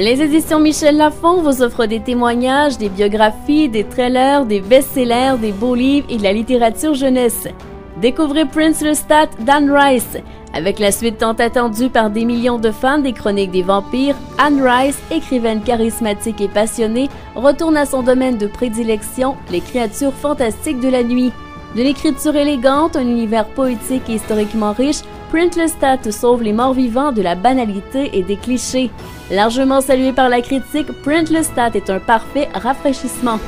Les éditions Michel Lafon vous offrent des témoignages, des biographies, des trailers, des best-sellers, des beaux livres et de la littérature jeunesse. Découvrez Prince Lestat d'Anne Rice. Avec la suite tant attendue par des millions de fans des Chroniques des Vampires, Anne Rice, écrivaine charismatique et passionnée, retourne à son domaine de prédilection, les créatures fantastiques de la nuit. De l'écriture élégante, un univers poétique et historiquement riche, Printless Stat sauve les morts-vivants de la banalité et des clichés. Largement salué par la critique, Printless Stat est un parfait rafraîchissement.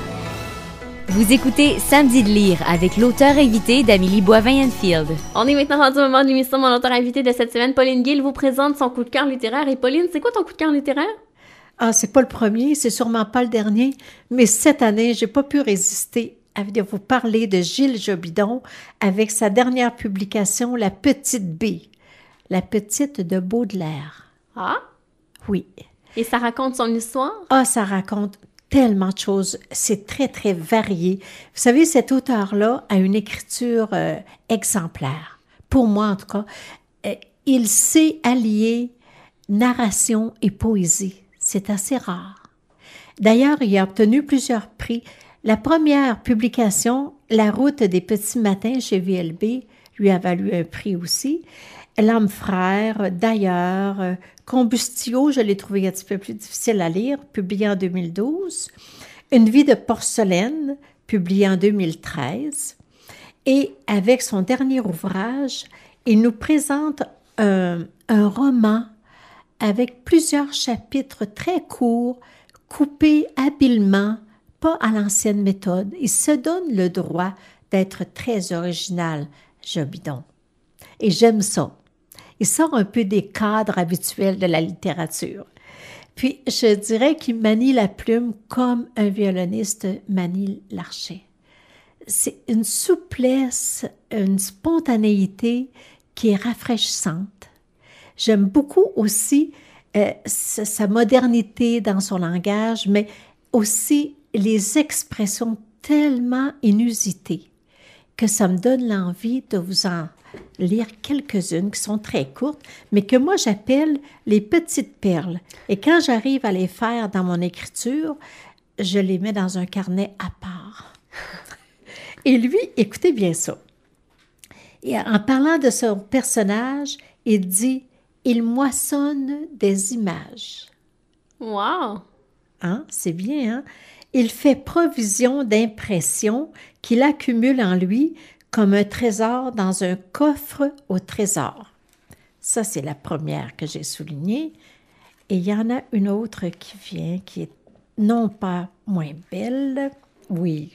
Vous écoutez Samedi de lire avec l'auteur invité d'Amélie Boivin-Enfield. On est maintenant rendu au moment de l'émission. Mon auteur invité de cette semaine, Pauline Gill, vous présente son coup de cœur littéraire. Et Pauline, c'est quoi ton coup de cœur littéraire? Ah, c'est pas le premier, c'est sûrement pas le dernier, mais cette année, j'ai pas pu résister à vous parler de Gilles Jobidon avec sa dernière publication, La Petite B, La Petite de Baudelaire. Ah? Oui. Et ça raconte son histoire? Ah, ça raconte tellement de choses. C'est très, très varié. Vous savez, cet auteur-là a une écriture euh, exemplaire. Pour moi, en tout cas, euh, il sait allier narration et poésie. C'est assez rare. D'ailleurs, il a obtenu plusieurs prix, la première publication, La route des petits matins chez VLB, lui a valu un prix aussi. L'âme frère, d'ailleurs, euh, Combustio, je l'ai trouvé un petit peu plus difficile à lire, publié en 2012. Une vie de porcelaine, publié en 2013. Et avec son dernier ouvrage, il nous présente un, roman avec plusieurs chapitres très courts, coupés habilement pas à l'ancienne méthode Il se donne le droit d'être très original, Bidon. Et j'aime ça. Il sort un peu des cadres habituels de la littérature. Puis je dirais qu'il manie la plume comme un violoniste manie l'archet. C'est une souplesse, une spontanéité qui est rafraîchissante. J'aime beaucoup aussi euh, sa modernité dans son langage, mais aussi les expressions tellement inusitées que ça me donne l'envie de vous en lire quelques-unes qui sont très courtes, mais que moi j'appelle les petites perles. Et quand j'arrive à les faire dans mon écriture, je les mets dans un carnet à part. Et lui, écoutez bien ça. Et en parlant de son personnage, il dit Il moissonne des images. Wow! Hein? C'est bien, hein? Il fait provision d'impressions qu'il accumule en lui comme un trésor dans un coffre au trésor. Ça, c'est la première que j'ai soulignée. Et il y en a une autre qui vient, qui est non pas moins belle, oui.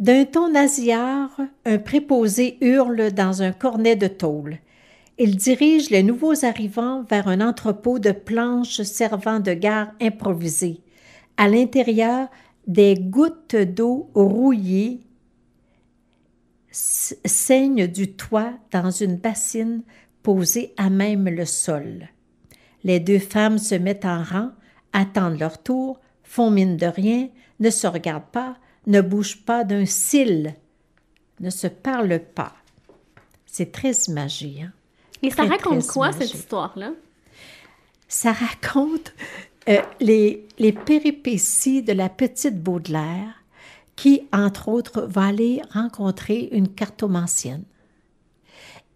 D'un ton nasillard, un préposé hurle dans un cornet de tôle. Il dirige les nouveaux arrivants vers un entrepôt de planches servant de gare improvisée à l'intérieur des gouttes d'eau rouillées saignent du toit dans une bassine posée à même le sol. Les deux femmes se mettent en rang, attendent leur tour, font mine de rien, ne se regardent pas, ne bougent pas d'un cil, ne se parlent pas. C'est très imagé. Hein. Et ça raconte quoi cette histoire-là? Ça raconte euh, les, péripéties de la petite Baudelaire, qui, entre autres, va aller rencontrer une cartomancienne.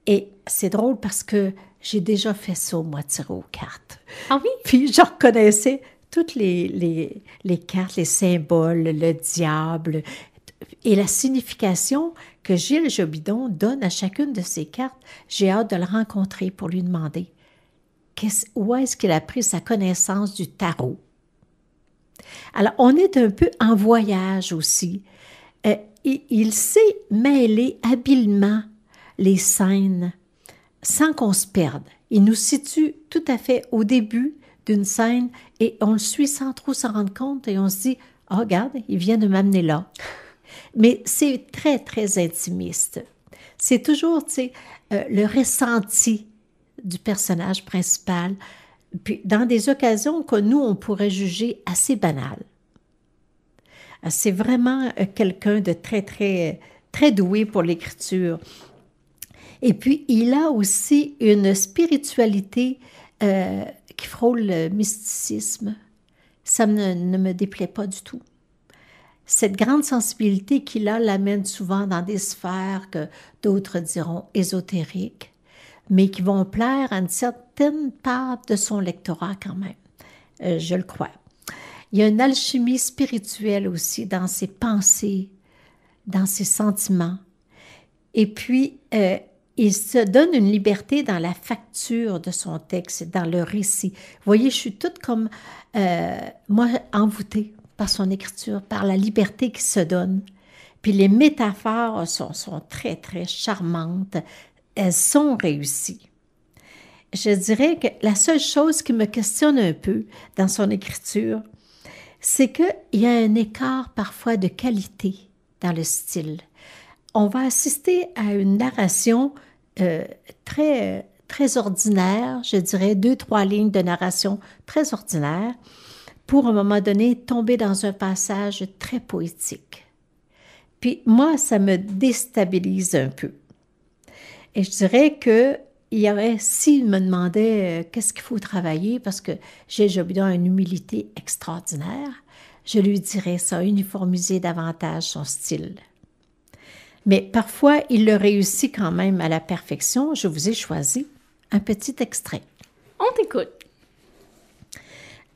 Et c'est drôle parce que j'ai déjà fait ça, moi, tirer aux cartes. Ah oui? Puis je reconnaissais toutes les, les, les cartes, les symboles, le diable et la signification que Gilles Jobidon donne à chacune de ces cartes. J'ai hâte de le rencontrer pour lui demander où est-ce qu'il a pris sa connaissance du tarot. Alors, on est un peu en voyage aussi. Euh, il, sait mêler habilement les scènes sans qu'on se perde. Il nous situe tout à fait au début d'une scène et on le suit sans trop s'en rendre compte et on se dit, oh, regarde, il vient de m'amener là. Mais c'est très, très intimiste. C'est toujours, tu sais, euh, le ressenti du personnage principal, puis dans des occasions que nous, on pourrait juger assez banales. Euh, c'est vraiment euh, quelqu'un de très, très, très doué pour l'écriture. Et puis, il a aussi une spiritualité euh, qui frôle le mysticisme. Ça ne, ne me déplaît pas du tout cette grande sensibilité qu'il a l'amène souvent dans des sphères que d'autres diront ésotériques mais qui vont plaire à une certaine part de son lectorat quand même. Euh, je le crois. Il y a une alchimie spirituelle aussi dans ses pensées, dans ses sentiments. Et puis, euh, il se donne une liberté dans la facture de son texte, dans le récit. Vous voyez, je suis toute comme, euh, moi, envoûtée par son écriture, par la liberté qu'il se donne. Puis les métaphores sont, sont très, très charmantes, elles sont réussies. Je dirais que la seule chose qui me questionne un peu dans son écriture, c'est qu'il y a un écart parfois de qualité dans le style. On va assister à une narration euh, très, très ordinaire, je dirais deux, trois lignes de narration très ordinaire, pour à un moment donné tomber dans un passage très poétique. Puis moi, ça me déstabilise un peu. Et je dirais que il y aurait, s'il me demandait euh, qu'est-ce qu'il faut travailler, parce que j'ai une humilité extraordinaire, je lui dirais ça, uniformiser davantage son style. Mais parfois, il le réussit quand même à la perfection. Je vous ai choisi un petit extrait. On t'écoute.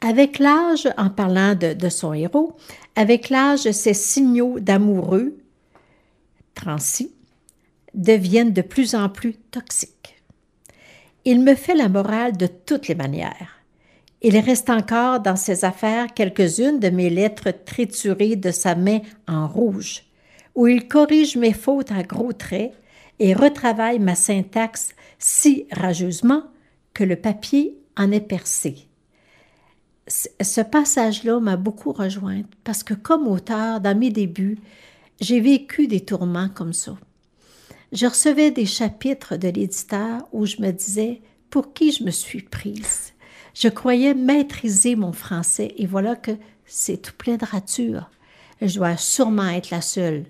Avec l'âge, en parlant de, son héros, avec l'âge, ses signaux d'amoureux transis deviennent de plus en plus toxiques. Il me fait la morale de toutes les manières. Il reste encore dans ses affaires quelques-unes de mes lettres triturées de sa main en rouge, où il corrige mes fautes à gros traits et retravaille ma syntaxe si rageusement que le papier en est percé. Ce passage-là m'a beaucoup rejointe parce que comme auteur, dans mes débuts, j'ai vécu des tourments comme ça je recevais des chapitres de l'éditeur où je me disais pour qui je me suis prise. Je croyais maîtriser mon français et voilà que c'est tout plein de ratures. Je dois sûrement être la seule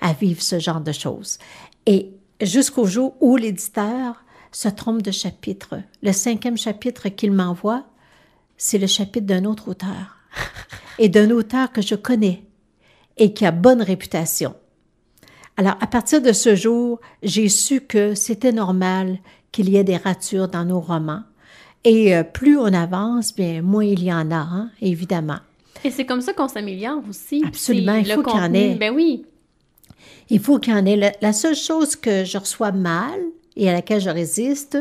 à vivre ce genre de choses. Et jusqu'au jour où l'éditeur se trompe de chapitre. Le cinquième chapitre qu'il m'envoie, c'est le chapitre d'un autre auteur et d'un auteur que je connais et qui a bonne réputation. Alors, à partir de ce jour, j'ai su que c'était normal qu'il y ait des ratures dans nos romans. Et euh, plus on avance, bien moins il y en a, hein, évidemment. Et c'est comme ça qu'on s'améliore aussi. Absolument, il faut qu'il y en ait. Ben oui. Il faut qu'il y en ait. La, seule chose que je reçois mal et à laquelle je résiste,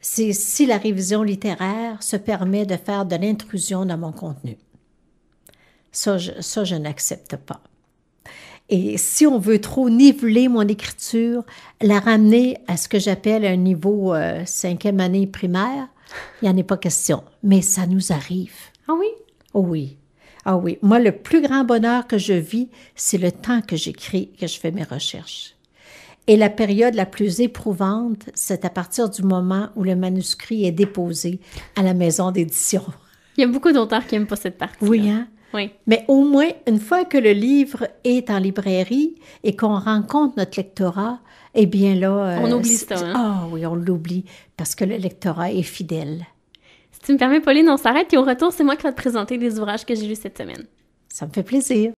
c'est si la révision littéraire se permet de faire de l'intrusion dans mon contenu. Ça, ça, je n'accepte pas. Et si on veut trop niveler mon écriture, la ramener à ce que j'appelle un niveau euh, cinquième année primaire, il n'y en est pas question. Mais ça nous arrive. Ah oui? Oh oui. Ah oui. Moi, le plus grand bonheur que je vis, c'est le temps que j'écris, que je fais mes recherches. Et la période la plus éprouvante, c'est à partir du moment où le manuscrit est déposé à la maison d'édition. Il y a beaucoup d'auteurs qui n'aiment pas cette partie. Oui, hein? Mais au moins, une fois que le livre est en librairie et qu'on rencontre notre lectorat, eh bien là... Euh, on oublie ça. Hein? Ah oui, on l'oublie parce que le lectorat est fidèle. Si tu me permets, Pauline, on s'arrête et au retour, c'est moi qui vais te présenter les ouvrages que j'ai lus cette semaine. Ça me fait plaisir.